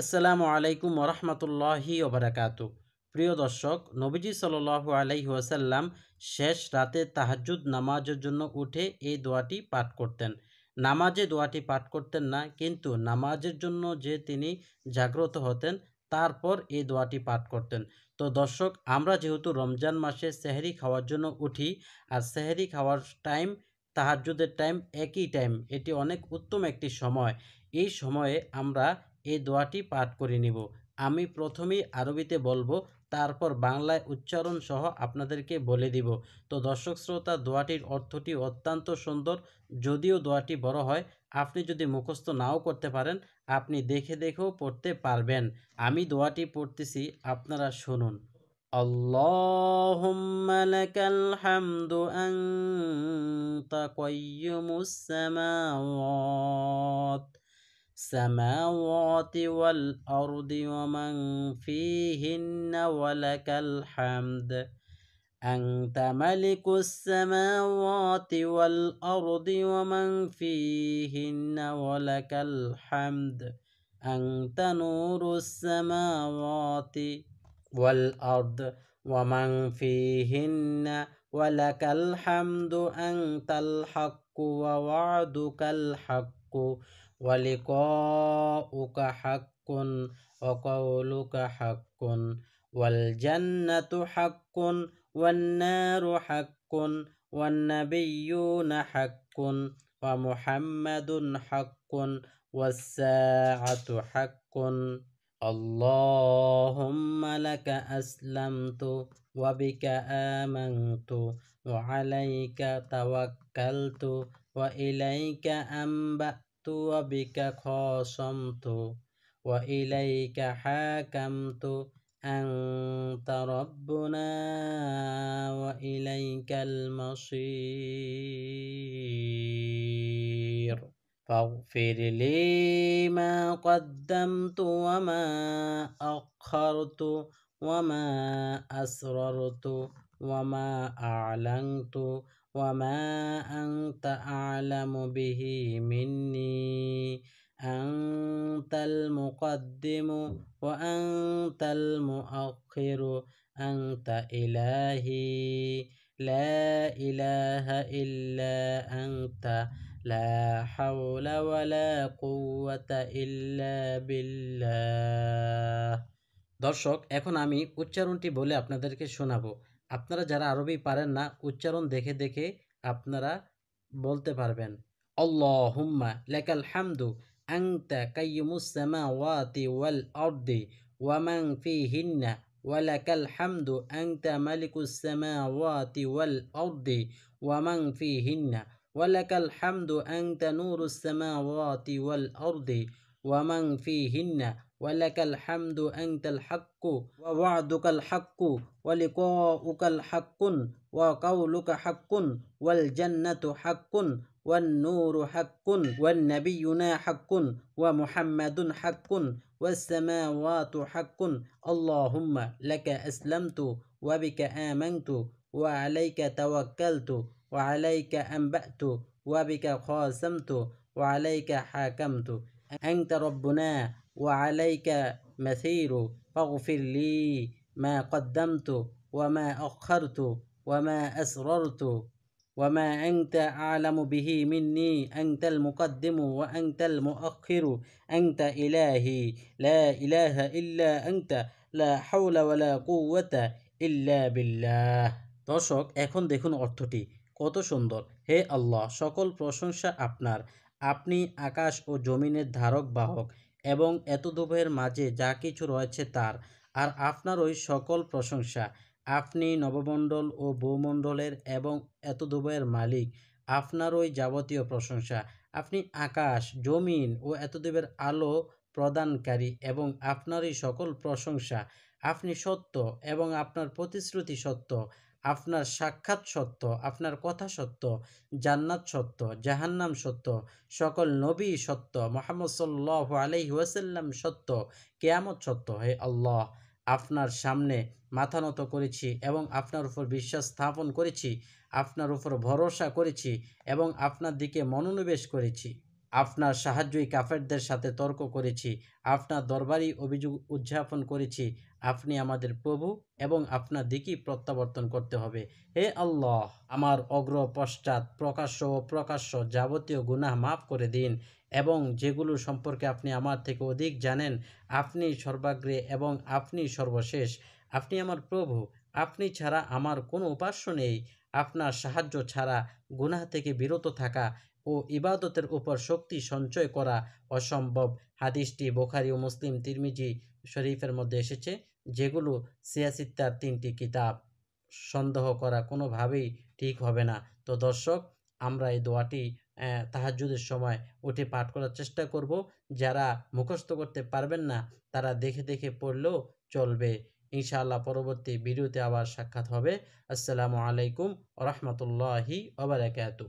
আসসালামু আলাইকুম ওরহমতুল্লাহি ওবরাকাত প্রিয় দর্শক নবীজি সাল্লাহ ওয়াসাল্লাম শেষ রাতে তাহাজুদ নামাজের জন্য উঠে এই দোয়াটি পাঠ করতেন নামাজে দোয়াটি পাঠ করতেন না কিন্তু নামাজের জন্য যে তিনি জাগ্রত হতেন তারপর এই দোয়াটি পাঠ করতেন তো দর্শক আমরা যেহেতু রমজান মাসে সেহেরি খাওয়ার জন্য উঠি আর সেহেরি খাওয়ার টাইম তাহাজুদের টাইম একই টাইম এটি অনেক উত্তম একটি সময় এই সময়ে আমরা এই দোয়াটি পাঠ করে নিব আমি প্রথমেই আরবিতে বলবো তারপর বাংলায় উচ্চারণ সহ আপনাদেরকে বলে দিব তো দর্শক শ্রোতা দোয়াটির অর্থটি অত্যন্ত সুন্দর যদিও দোয়াটি বড় হয় আপনি যদি মুখস্থ নাও করতে পারেন আপনি দেখে দেখেও পড়তে পারবেন আমি দোয়াটি পড়তেছি আপনারা শুনুন اللهم لك الحمد أنت قيم السماوات السماوات والأرض ومن فيهن ولك الحمد أنت ملك السماوات والأرض ومن فيهن ولك الحمد أنت نور السماوات والأرض ومن فيهن ولك الحمد أنت الحق ووعدك الحق ولقاؤك حق وقولك حق والجنة حق والنار حق والنبيون حق ومحمد حق والساعة حق اللهم لك أسلمت وبك آمنت وعليك توكلت وإليك أنبأت وبك خاصمت وإليك حاكمت أنت ربنا وإليك المصير فاغفر لي ما قدمت وما أخرت وما أسررت ওয়ামা আলং তু ওয়ামা আং তা মিন্নি আং তাল মুকদ্দিমু ও আং তাল মু ইলাহি لا إله إلا أنت لا حول ولا قوة দর্শক এখন আমি উচ্চারণটি বলে আপনাদেরকে শোনাবো আপনারা যারা আরবি পারেন না উচ্চারণ দেখে দেখে আপনারা বলতে পারবেন অল্লাহুম্মা লেকাল হামদু আংতা কাইমুসামা ওয়াতি ওয়াল অর্দি ওয়ামাং ফি হিন্না ওয়ালাকাল হামদু আংতা মালিকুসামা ওয়াতি ওয়াল অর্দি ওয়ামাং ফি হিন্না ওয়ালাকাল হামদু আংতা নুরুসামা ওয়াতি ওয়াল অর্দি ওয়ামাং ফি হিন্না ولك الحمد أنت الحق ووعدك الحق ولقاؤك الحق وقولك حق والجنة حق والنور حق والنبينا حق ومحمد حق والسماوات حق اللهم لك أسلمت وبك آمنت وعليك توكلت وعليك أنبأت وبك خاصمت وعليك حاكمت أنت ربنا وعليك مثير فاغفر لي ما قدمت وما أخرت وما أسررت وما أنت أعلم به مني أنت المقدم وأنت المؤخر أنت إلهي لا إله إلا أنت لا حول ولا قوة إلا بالله দর্শক এখন দেখুন অর্থটি কত সুন্দর হে আল্লাহ সকল প্রশংসা আপনার আপনি আকাশ ও জমিনের ধারক বাহক এবং এত এতদুভয়ের মাঝে যা কিছু রয়েছে তার আর আপনার ওই সকল প্রশংসা আপনি নবমণ্ডল ও বৌমণ্ডলের এবং এত দুভয়ের মালিক আপনার ওই যাবতীয় প্রশংসা আপনি আকাশ জমিন ও এত দুবের আলো প্রদানকারী এবং আপনারই সকল প্রশংসা আপনি সত্য এবং আপনার প্রতিশ্রুতি সত্য আপনার সাক্ষাৎ সত্য আপনার কথা সত্য জান্নাত সত্য জাহান্নাম সত্য সকল নবী সত্য মোহাম্মদ সাল্লাহ আলহি ওয়াসাল্লাম সত্য কেয়ামত সত্য হে আল্লাহ আপনার সামনে মাথা নত করেছি এবং আপনার উপর বিশ্বাস স্থাপন করেছি আপনার উপর ভরসা করেছি এবং আপনার দিকে মনোনিবেশ করেছি আপনার সাহায্যই কাফেরদের সাথে তর্ক করেছি আপনার দরবারই অভিযোগ উদযাপন করেছি আপনি আমাদের প্রভু এবং আপনার দিকেই প্রত্যাবর্তন করতে হবে হে আল্লাহ আমার অগ্র পশ্চাৎ প্রকাশ্য ও প্রকাশ্য যাবতীয় গুনাহ মাফ করে দিন এবং যেগুলো সম্পর্কে আপনি আমার থেকে অধিক জানেন আপনি সর্বাগ্রে এবং আপনি সর্বশেষ আপনি আমার প্রভু আপনি ছাড়া আমার কোনো উপাস্য নেই আপনার সাহায্য ছাড়া গুনাহ থেকে বিরত থাকা ও ইবাদতের উপর শক্তি সঞ্চয় করা অসম্ভব হাদিসটি বোখারি ও মুসলিম তিরমিজি শরীফের মধ্যে এসেছে যেগুলো সিয়াসিত্তার তিনটি কিতাব সন্দেহ করা কোনোভাবেই ঠিক হবে না তো দর্শক আমরা এই দোয়াটি তাহাজুদের সময় উঠে পাঠ করার চেষ্টা করব যারা মুখস্থ করতে পারবেন না তারা দেখে দেখে পড়লেও চলবে ইনশাআল্লাহ পরবর্তী ভিডিওতে আবার সাক্ষাৎ হবে আসসালামু আলাইকুম রহমতুল্লাহি ওবরাকাতু